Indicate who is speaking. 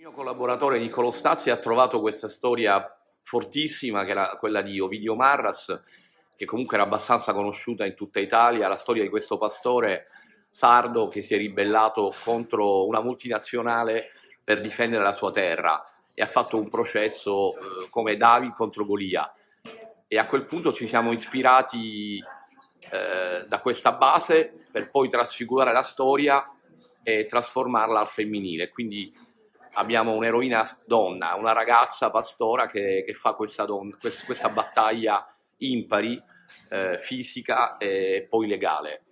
Speaker 1: Il mio collaboratore Niccolo Stazzi ha trovato questa storia fortissima, che era quella di Ovidio Marras, che comunque era abbastanza conosciuta in tutta Italia, la storia di questo pastore sardo che si è ribellato contro una multinazionale per difendere la sua terra e ha fatto un processo eh, come David contro Golia. E a quel punto ci siamo ispirati eh, da questa base per poi trasfigurare la storia e trasformarla al femminile. Quindi abbiamo un'eroina donna, una ragazza pastora che, che fa questa, don, questa, battaglia impari, eh, fisica e poi legale.